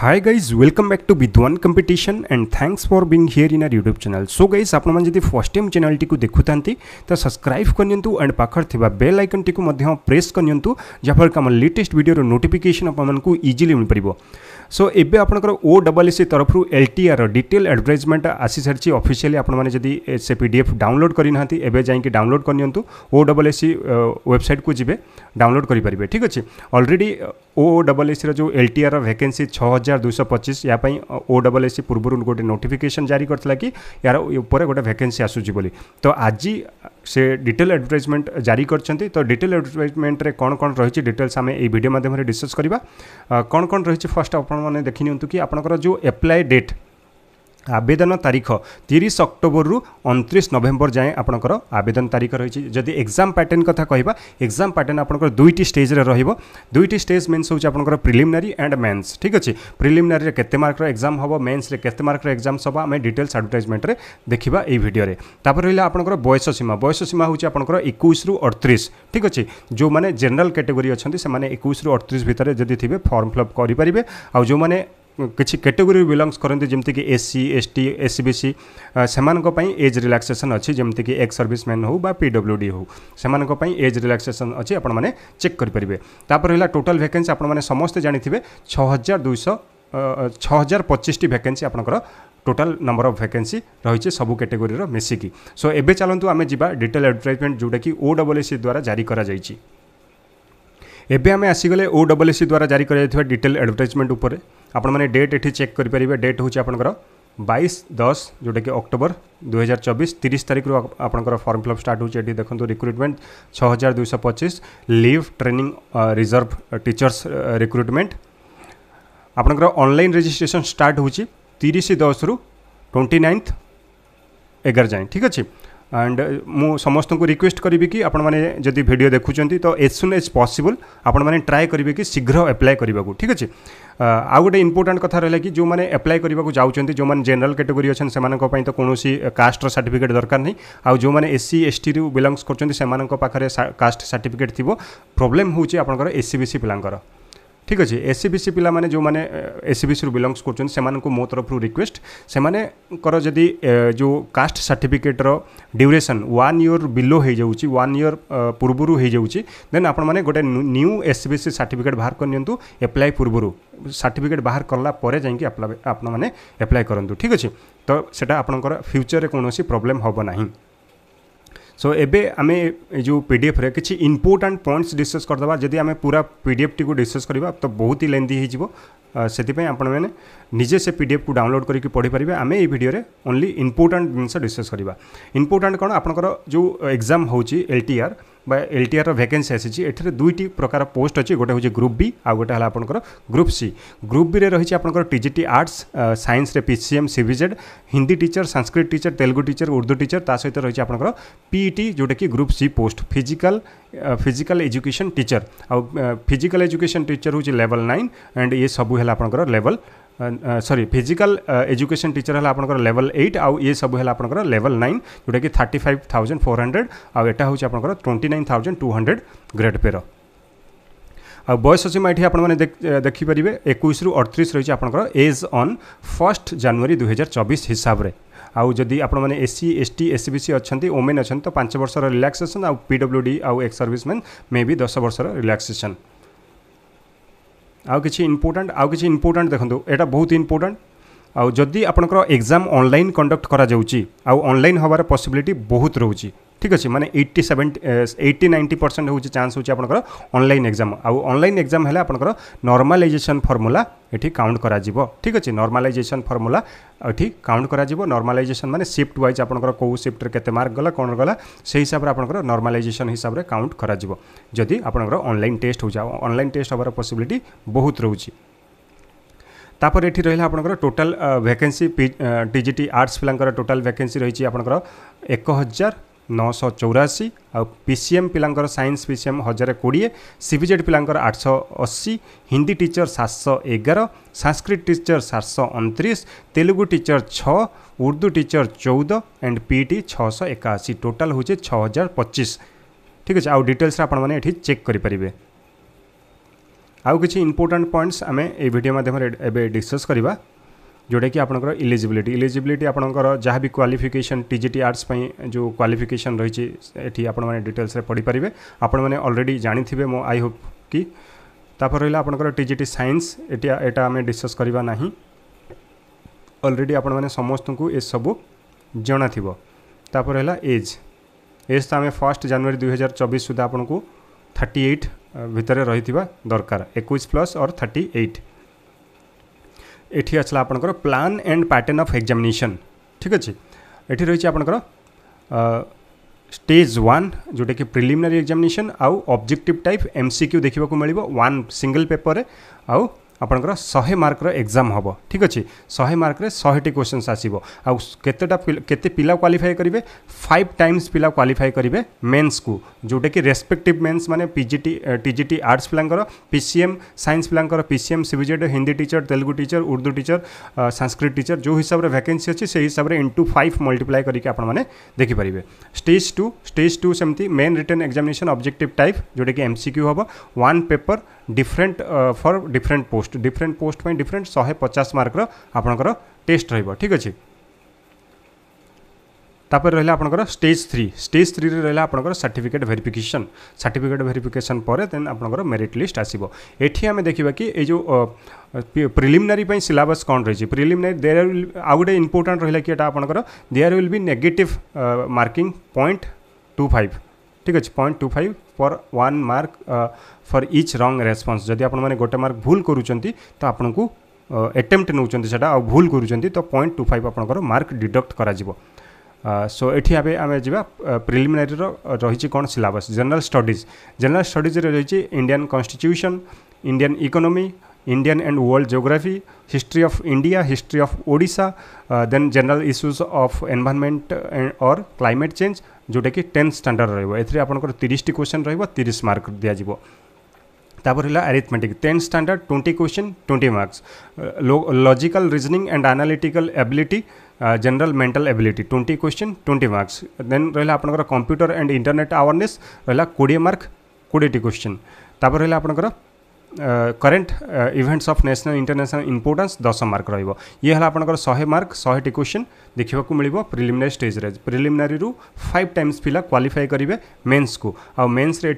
hi guys welcome back to Vidwan competition and thanks for being here in our YouTube channel so guys आप जब first time channel टी देखुंत तो subscribe करूँ and पाखर bell icon टी प्रेस करनी जहाँफल कि आम लेटेस्ट भिडियो नोटिफिकेसन आपको इजिली मिलपर सो एवं आपंकर ओ डबल एस तरफ L T R detail advertisement आसी सारी अफिसीआली आपड़ी से पी डी एफ डाउनलोड करना एवं जाकि डाउनलोड करूँ ओ डबल एस वेबसाइट को जी डाउनलोड करेंगे ठीक अच्छे अलरेडी ओ डबल एसर जो एल टी आर भैकेन्सी छः हजार दुई पचिश या ओ डबल एस पूर्व गोटे नोटिफिकेसन जारी करता कि यार उपर गोटे भैकेन्सी आसूची बोली तो आज से डिटेल एडभर्टाइजमेंट जारी करते तो डिटेल एडभर्टाइजमेंट कौन कौन रही डिटेल्स आम यही भिडियो मध्यम डिस्कस करवा कौन कौन रही फर्स्ट आप देखनी कि आपंकर जो एप्लाय डेट ଆବେଦନ ତାରିଖ ତିରିଶ ଅକ୍ଟୋବରରୁ ଅଣତିରିଶ ନଭେମ୍ବର ଯାଏଁ ଆପଣଙ୍କର ଆବେଦନ ତାରିଖ ରହିଛି ଯଦି ଏକ୍ଜାମ୍ ପ୍ୟାଟର୍ନ କଥା କହିବା ଏକ୍ଜାମ୍ ପ୍ୟାଟର୍ନ ଆପଣଙ୍କର ଦୁଇଟି ଷ୍ଟେଜ୍ରେ ରହିବ ଦୁଇଟି ଷ୍ଟେଜ୍ ମେନ୍ସ ହେଉଛି ଆପଣଙ୍କର ପ୍ରିଲିମିନାରୀ ଆଣ୍ଡ ମେନ୍ସ ଠିକ୍ ଅଛି ପ୍ରିଲିମିନାରୀରେ କେତେ ମାର୍କର ଏକ୍ଜାମ୍ ହେବ ମେନ୍ସରେ କେତେ ମାର୍କର ଏକ୍ଜାମ୍ସ ହେବ ଆମେ ଡିଟେଲ୍ସ ଆଡ଼ଭର୍ଟାଇଜମେଣ୍ଟରେ ଦେଖିବା ଏହି ଭିଡ଼ିଓରେ ତାପରେ ରହିଲା ଆପଣଙ୍କର ବୟସ ସୀମା ବୟସ ସୀମା ହେଉଛି ଆପଣଙ୍କର ଏକୋଇଶରୁ ଅଠତିରିଶ ଠିକ୍ ଅଛି ଯେଉଁମାନେ ଜେନେରାଲ୍ କ୍ୟାଟେଗୋରୀ ଅଛନ୍ତି ସେମାନେ ଏକୋଇଶରୁ ଅଠତିରିଶ ଭିତରେ ଯଦି ଥିବେ ଫର୍ମ ଫିଲ୍ଅପ୍ କରିପାରିବେ ଆଉ ଯେଉଁମାନେ କିଛି କ୍ୟାଟେଗୋରି ବିଲଙ୍ଗସ୍ କରନ୍ତି ଯେମିତିକି ଏସ୍ସି ଏସ୍ଟି ଏସ୍ସିବିସି ସେମାନଙ୍କ ପାଇଁ ଏଜ୍ ରିଲାକ୍ସେସନ୍ ଅଛି ଯେମିତିକି ଏକ୍ସ ସର୍ଭିସମ୍ୟାନ୍ ହେଉ ବା ପି ଡବ୍ଲ୍ୟୁ ଡି ହେଉ ସେମାନଙ୍କ ପାଇଁ ଏଜ୍ ରିଲାକ୍ସେସନ୍ ଅଛି ଆପଣମାନେ ଚେକ୍ କରିପାରିବେ ତାପରେ ହେଲା ଟୋଟାଲ୍ ଭ୍ୟାକେନ୍ସି ଆପଣମାନେ ସମସ୍ତେ ଜାଣିଥିବେ ଛଅ ହଜାର ଦୁଇଶହ ଛଅ ହଜାର ପଚିଶଟି ଭ୍ୟାକେନ୍ସି ଆପଣଙ୍କର ଟୋଟାଲ୍ ନମ୍ବର ଅଫ୍ ଭ୍ୟାକେନ୍ସି ରହିଛି ସବୁ କ୍ୟାଟେଗୋରିର ମିଶିକି ସୋ ଏବେ ଚାଲନ୍ତୁ ଆମେ ଯିବା ଡିଟେଲ୍ ଆଡ଼ଭର୍ଟାଇଜମେଣ୍ଟ ଯେଉଁଟାକି ଓ ଡବ୍ଲ୍ୟୁ ଏସ୍ସି ଦ୍ୱାରା ଜାରି କରାଯାଇଛି एवं आम आसगले ओ डबल द्वारा जारी कराइवा डिटेल एडभटाइजमेंट उपर आपने डेट ये चेक करेंगे डेट हूँ आप बैश दस जोटा कि अक्टोबर दुई हजार चबीस तीस तारिख रु फर्म फिलअप स्टार्ट होती देखो रिक्रुटमेंट छःहजार दुई सौ पचीस leave training reserve teachers recruitment आपणकर रेजिट्रेसन स्टार्ट होश रु ट्वेंटी नाइन्थ एगार जाए ठीक अच्छे ଆଣ୍ଡ ମୁଁ ସମସ୍ତଙ୍କୁ ରିକ୍ୱେଷ୍ଟ କରିବି କି ଆପଣମାନେ ଯଦି ଭିଡ଼ିଓ ଦେଖୁଛନ୍ତି ତ ଏଜ୍ ସୁନ୍ ଏଜ୍ ପସିବଲ୍ ଆପଣମାନେ ଟ୍ରାଏ କରିବେ କି ଶୀଘ୍ର ଆପ୍ଲାଏ କରିବାକୁ ଠିକ୍ ଅଛି ଆଉ ଗୋଟେ ଇମ୍ପୋର୍ଟାଣ୍ଟ କଥା ରହିଲା କି ଯେଉଁମାନେ ଆପ୍ଲାଏ କରିବାକୁ ଯାଉଛନ୍ତି ଯେଉଁମାନେ ଜେନେରାଲ୍ କାଟେଗୋରୀ ଅଛନ୍ତି ସେମାନଙ୍କ ପାଇଁ ତ କୌଣସି କାଷ୍ଟର ସାର୍ଟିଫିକେଟ୍ ଦରକାର ନାହିଁ ଆଉ ଯେଉଁମାନେ ଏସ୍ ସି ଏସ୍ଟିରୁ ବିଲଙ୍ଗସ୍ କରୁଛନ୍ତି ସେମାନଙ୍କ ପାଖରେ କାଷ୍ଟ ସାର୍ଟିଫିକେଟ୍ ଥିବ ପ୍ରୋବ୍ଲେମ୍ ହେଉଛି ଆପଣଙ୍କର ଏସ୍ ସି ବି ସି ପିଲାଙ୍କର ঠিক ଅଛି ଏସ୍ସିବିସି ପିଲାମାନେ ଯେଉଁମାନେ ଏସ୍ସିବିସିରୁ ବିଲଙ୍ଗସ୍ କରୁଛନ୍ତି ସେମାନଙ୍କୁ ମୋ ତରଫରୁ ରିକ୍ୱେଷ୍ଟ ସେମାନଙ୍କର ଯଦି ଯେଉଁ କାଷ୍ଟ ସାର୍ଟିଫିକେଟ୍ର ଡ୍ୟୁରେସନ୍ ୱାନ୍ ଇୟର୍ ବିଲୋ ହୋଇଯାଉଛି ୱାନ୍ ଇୟର୍ ପୂର୍ବରୁ ହୋଇଯାଉଛି ଦେନ୍ ଆପଣମାନେ ଗୋଟେ ନ୍ୟୁ ଏସ୍ସିବିସି ସାର୍ଟିଫିକେଟ୍ ବାହାର କରିନିଅନ୍ତୁ ଆପ୍ଲାଏ ପୂର୍ବରୁ ସାର୍ଟିଫିକେଟ୍ ବାହାର କଲା ପରେ ଯାଇକି ଆପଣମାନେ ଆପ୍ଲାଏ କରନ୍ତୁ ଠିକ୍ ଅଛି ତ ସେଇଟା ଆପଣଙ୍କର ଫ୍ୟୁଚର୍ରେ କୌଣସି ପ୍ରୋବ୍ଲେମ୍ ହେବ ନାହିଁ सो एबे आम जो पीडीएफ रे किसी इंपोर्टाट पॉइंट्स डिस्कस करदे जदि आम पूरा पीडीएफ टी डिस्कस करवा तो बहुत ही लेंदी हो से मैंने निजे से पीडीएफ को डाउनलोड करके पढ़ी पारे आम video only important things discuss करवा इंपोर्टाट कौन आप जो एग्जाम होल टी বাই এলটিআরৰ ভেকেন্সী আছে চি এঠৰে দুটি প্ৰকাৰ পোষ্ট আছে এটা হ'ল গ্রুপ বি আৰু এটা হ'ল আপোনকৰ গ্রুপ সি গ্রুপ বি ৰে ৰৈছে আপোনকৰ টিজিটি আৰ্টছ ساينছ ৰে PCM CBZ Hindi teacher Sanskrit teacher Telugu teacher Urdu teacher তাৰ সৈতে ৰৈছে আপোনকৰ পিইটি যোটা কি group C post physical physical education teacher আৰু ফিজিক্যাল এডুকেশন টিচাৰ হ'ল লেভেল 9 এণ্ড ইয়ে সব হ'ল আপোনকৰ লেভেল અ સરરી ફિઝિકલ এড્યુકેશન ટીચર હેલ આપણકો લેવલ 8 આઉ એ સબ હેલ આપણકો લેવલ 9 જોડે કે 35400 આઉ એટા હોઉ છે આપણકો 29200 ગ્રેડ પેર આ બયસ હો છે માઈઠી આપણ મને દેખી પરિવે 21 થી 38 રહી છે આપણકો એજ ઓન ફર્સ્ટ જાન્યુઆરી 2024 હિસાબ રે આઉ જોદી આપણ મને એસી એસટી એસબીસી અછંતી વુમેન અછંત તો 5 વર્ષ ર રિલેક્સેશન આઉ पीडब्ल्यूडी આઉ એક્સ સર્વિસમેન મે બી 10 વર્ષ ર રિલેક્સેશન ଆଉ କିଛି ଇମ୍ପୋର୍ଟାଣ୍ଟ ଆଉ କିଛି ଇମ୍ପୋର୍ଟାଣ୍ଟ ଦେଖନ୍ତୁ ଏଇଟା ବହୁତ ଇମ୍ପୋର୍ଟାଣ୍ଟ ଆଉ ଯଦି ଆପଣଙ୍କର ଏକ୍ଜାମ୍ ଅନଲାଇନ୍ କଣ୍ଡକ୍ଟ କରାଯାଉଛି ଆଉ ଅନଲାଇନ୍ ହେବାର ପସିବିଲିଟି ବହୁତ ରହୁଛି ঠিক ଅଛି ମାନେ eighty seventy eighty ninety percent ହେଉଛି ଚାନ୍ସ ହେଉଛି ଆପଣଙ୍କର ଅନଲାଇନ୍ ଏକ୍ଜାମ୍ ଆଉ ଅନଲାଇନ୍ ଏକ୍ଜାମ୍ ହେଲେ ଆପଣଙ୍କର ନର୍ମାଲାଇଜେସନ୍ ଫର୍ମୁଲା ଏଠି କାଉଣ୍ଟ କରାଯିବ ଠିକ୍ ଅଛି ନର୍ମାଲାଇଜେସନ୍ ଫର୍ମୁଲା ଏଠି କାଉଣ୍ଟ କରାଯିବ ନର୍ମାଲାଇଜେସନ୍ ମାନେ ସିଫ୍ଟ ୱାଇଜ୍ ଆପଣଙ୍କର କେଉଁ ସିଫ୍ଟରେ କେତେ ମାର୍କ ଗଲା କ'ଣ ଗଲା ସେହି ହିସାବରେ ଆପଣଙ୍କର ନର୍ମାଲାଇଜେସନ୍ ହିସାବରେ କାଉଣ୍ଟ କରାଯିବ ଯଦି ଆପଣଙ୍କର ଅନଲାଇନ୍ ଟେଷ୍ଟ ହେଉଛି ଆଉ ଅନଲାଇନ୍ ଟେଷ୍ଟ ହେବାର ପସିବିଲିଟି ବହୁତ ରହୁଛି ତାପରେ ଏଠି ରହିଲା ଆପଣଙ୍କର total vacancy T G T arts ପିଲାଙ୍କର ଟୋଟାଲ୍ ଭ୍ୟାକେନ୍ସି ରହିଛି ଆପଣଙ୍କର ଏକ ହଜାର ନଅଶହ ଚଉରାଅଶୀ ଆଉ ପିସିଏମ୍ ପିଲାଙ୍କର ସାଇନ୍ସ ପିସିଏମ୍ ହଜାର କୋଡ଼ିଏ ସିବିଜେଡ଼ ପିଲାଙ୍କର ଆଠଶହ ଅଶୀ ହିନ୍ଦୀ ଟିଚର ସାତଶହ ଏଗାର ସାଂସ୍କ୍ରିଟ ଟିଚର ସାତଶହ ଅଣତିରିଶ ତେଲୁଗୁ ଟିଚର ଛଅ ଉର୍ଦ୍ଦୁ ଟିଚର ଚଉଦ ଆଣ୍ଡ ପିଇଟି ଛଅଶହ ଏକାଅଶୀ ଟୋଟାଲ୍ ହେଉଛି ଛଅ ହଜାର ପଚିଶ ଠିକ୍ ଅଛି ଆଉ ଡିଟେଲ୍ସରେ ଆପଣମାନେ ଏଠି ଚେକ୍ କରିପାରିବେ ଆଉ କିଛି ଇମ୍ପୋର୍ଟାଣ୍ଟ ପଏଣ୍ଟସ୍ ଆମେ ଏଇ ଭିଡ଼ିଓ ମାଧ୍ୟମରେ ଏବେ ଡିସ୍କସ୍ କରିବା जोटाकि आपंकर इलिजिबिलिटी इलिजिलिटी आपंकर जहाँ भी क्वालिफिकेसन टीजीटी आर्ट्स जो क्वाफिकेसन रही ये आपने डिटेल्स पढ़ी पारे आपण मो आई होप कि तापर रहा आपंकर टीजीटी सैंस एटा आम डिस्कस करवा ना अलरेडी आपण समस्त को ये सब जना थी है एज एज तो आम फर्स्ट जानुरी दुई हजार चबिश सुधा आपको थर्टी एट भितर रही दरकार एक प्लस और थर्टी एट ये आसला आप plan and pattern of examination ठीक अच्छे ये रही आप स्टेज वन जोटा कि प्रिलिमिनरी एक्जामेसन आउ ऑब्जेक्टिव टाइप एम सिक्यू देखा मिले वन सिंगल पेपर आउ ଆପଣଙ୍କର ଶହେ ମାର୍କର ଏକ୍ଜାମ୍ ହେବ ଠିକ୍ ଅଛି ଶହେ ମାର୍କରେ ଶହେଟି କ୍ୱେଶ୍ଚନ୍ସ ଆସିବ ଆଉ କେତେଟା କେତେ ପିଲା କ୍ୱାଲିଫାଏ କରିବେ ଫାଇଭ୍ ଟାଇମ୍ସ ପିଲା କ୍ୱାଲିଫାଏ କରିବେ ମେନ୍ସକୁ ଯେଉଁଟାକି ରେସ୍ପେକ୍ଟିଭ୍ ମେନ୍ସ ମାନେ ପିଜିଟି ଟିଜିଟି ଆର୍ଟ୍ସ ପିଲାଙ୍କର ପି ସି ଏମ୍ ସାଇନ୍ସ ପିଲାଙ୍କର P C M C B Z Hindi teacher Telugu teacher Urdu teacher Sanskrit teacher ଯେଉଁ ହିସାବରେ ଭ୍ୟାକେନ୍ସି ଅଛି ସେହି ହିସାବରେ ଇଣ୍ଟୁ ଫାଇଭ୍ ମଲ୍ଟିପ୍ଲାଏ କରିକି ଆପଣମାନେ ଦେଖିପାରିବେ ଷ୍ଟେଜ୍ ଟୁ ଷ୍ଟେଜ୍ ଟୁ ସେମିତି main written examination objective type ଯେଉଁଟାକି ଏମ୍ ସି କ୍ୟୁ ହେବ one paper different for different post different post पर डिफरेन्ट शहे पचास मार्क आपणकर टेस्ट रहा अच्छे तापर रहा आपंकर स्टेज थ्री स्टेज थ्री रहा आपंकर सार्टिफिकेट भेरिफिकेसन सर्टिफिकेट भेरिफिकेसन पर देन आपंकर मेरीट लिस्ट आसो ये आम देखा कि ये जो प्रिलिमिनारी सिलेबस कौन रही प्रिलिमिनारी देयर आउ गोटे इम्पोर्टाट रहा कि यहाँ आपंकर there will be negative marking point two five ঠিক আছে point two five for one mark for each wrong response ଯଦି ଆପଣମାନେ ଗୋଟେ ମାର୍କ ଭୁଲ କରୁଛନ୍ତି ତ ଆପଣଙ୍କୁ ଏଟେମ୍ପ୍ଟ ନେଉଛନ୍ତି ସେଇଟା ଆଉ ଭୁଲ କରୁଛନ୍ତି ତ ପଏଣ୍ଟ ଟୁ ଫାଇଭ୍ ଆପଣଙ୍କର ମାର୍କ ଡିଡକ୍ଟ କରାଯିବ ସୋ ଏଠି ଏବେ ଆମେ ଯିବା ପ୍ରିଲିମିନାରୀର ରହିଛି କ'ଣ ସିଲାବସ୍ ଜେନେରାଲ୍ ଷ୍ଟଡିଜ୍ ଜେନେରାଲ୍ ଷ୍ଟଡିଜ୍ରେ ରହିଛି Indian constitution Indian economy Indian and world Geography, history of India history of Odisha, uh, then General Issues of Environment and uh, or Climate जोटा कि टेन्थ स्टैंडर्ड रहइबो एथरे क्वेश्चन रहइबो mark दिज्व तापर हिला arithmetic tenth standard 20 question twenty marks logical reasoning and analytical ability general mental ability twenty question twenty marks then रहा आप कंप्यूटर एंड इंटरनेट आवेरनेस रहा कोड़े मार्क कोड़े क्वेश्चन तापर रहा आपर current events of national international important दस मार्क रोक ये आपर शहे मार्क शहे टी क्वेश्चन देखा मिल primary stage primary five times पिला क्वाफाई करेंगे मेन्स को आउ मेन्स ये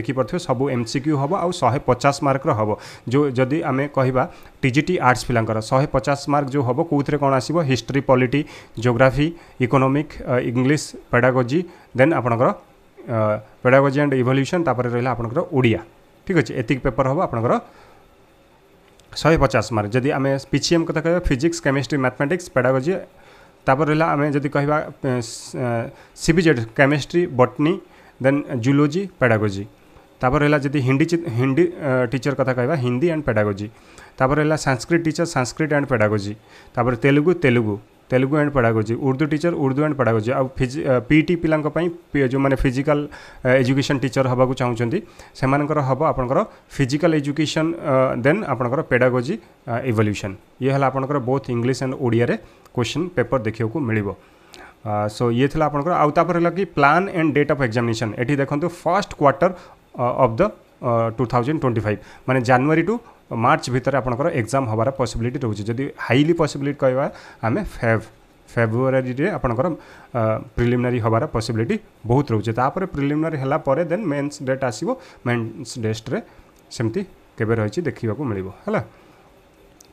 देखिपे सब एम सिक्यू हम आउ शहे पचास मार्क हम जो जदि आम कह टीजीटी आर्ट्स पिलांर शहे पचास मार्क जो हम कौन कौन आस history polity geography economic English pedagogy then आपर पेडागोजी एंड इवल्यूशन तापर रहा आप ঠিক আছে এতিক পেपर হব আপনার শহে পচাশ মার্ক যদি আমি পিছিএম কথা কহ ফিজিক্স কেমিস্ট্রি ম্যাথমেটিক্স পেডাগোজি তাপরে রা আমি যদি কহবা CBZ chemistry botany then zoology pedagogy তাপরে রা যদি হিন্দি হিন্দি টিচর কথা কহবা হিন্দি অ্যান্ড পেডাগোজি তাপরে রা সাংস্ক্রিট টিচর সাংস্ক্রিট অ্যান্ড পেডাগোজি তাপরে Telugu Telugu Telugu and pedagogy Urdu teacher Urdu and pedagogy आ पीटी पिलांक पई जो मैंने फिजिकाल एजुकेशन टीचर हबाकू चाहूँगी से हम आपंकर फिजिकल एजुकेशन देन आपंकर पेडागोजी इवल्यूशन ये है both English and Odia question paper देखा मिल सो ये आपर कि plan and date of examination ये देखते first quarter of the two thousand twenty five मानने जानुरी टू ମାର୍ଚ୍ଚ ଭିତରେ ଆପଣଙ୍କର ଏକ୍ଜାମ୍ ହେବାର ପସିବିଲିଟି ରହୁଛି ଯଦି ହାଇଲି ପସିବିଲିଟି କହିବା ଆମେ ଫେବ୍ ଫେବୃଆରୀରେ ଆପଣଙ୍କର ପ୍ରିଲିମିନାରୀ ହେବାର ପସିବିଲିଟି ବହୁତ ରହୁଛି ତାପରେ ପ୍ରିଲିମିନାରୀ ହେଲା ପରେ ଦେନ୍ ମେନ୍ସ ଡେଟ୍ ଆସିବ ମେନ୍ସ ଡେଟ୍ରେ ସେମିତି କେବେ ରହିଛି ଦେଖିବାକୁ ମିଳିବ ହେଲା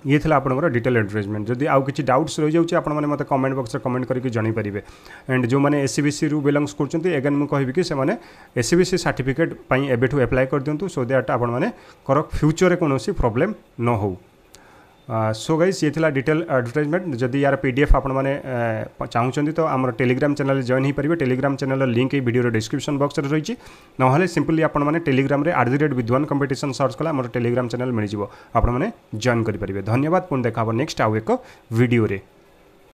ଇଏ ଥିଲା ଆପଣଙ୍କର ଡିଟେଲ୍ ଆଡ଼ଭର୍ଟାଇଜମେଣ୍ଟ ଯଦି ଆଉ କିଛି ଡାଉଟ୍ସ ରହିଯାଉଛି ଆପଣମାନେ ମୋତେ କମେଣ୍ଟ ବକ୍ସରେ କମେଣ୍ଟ କରିକି ଜଣାଇପାରିବେ ଆଣ୍ଡ ଯେଉଁମାନେ ଏସ୍ ସି ବି ସିରୁ ବିଲଙ୍ଗସ୍ କରୁଛନ୍ତି ଏଗେନ୍ ମୁଁ କହିବି କି ସେମାନେ ଏସ୍ ବି ସି ସାର୍ଟିଫିକେଟ୍ ପାଇଁ ଏବେଠୁ ଆପ୍ଲାଏ କରିଦିଅନ୍ତୁ ସୋ ଦ୍ୟାଟ୍ ଆପଣମାନଙ୍କର ଫ୍ୟୁଚର୍ରେ କୌଣସି ପ୍ରୋବ୍ଲେମ୍ ନ ହେଉ सो uh, गाइज ये डिटेल एडभर्टाइजमेंट जदि यार पीडीएफ आपण माने uh, चाहूँ तो आम टेलीग्राम चैनल जॉइन हो पारे टेलीग्राम चैनल लिंक ये भिडियो डिस्क्रिप्शन बक्स में रही ना सिंपली आप Telegram at the rate Vidwan competition search कला आम टेलीग्राम चैनल मिल जाव आपण जॉन जॉइन करेंगे धन्यवाद पुणी देखा नेक्स्ट आउ एक भिडियो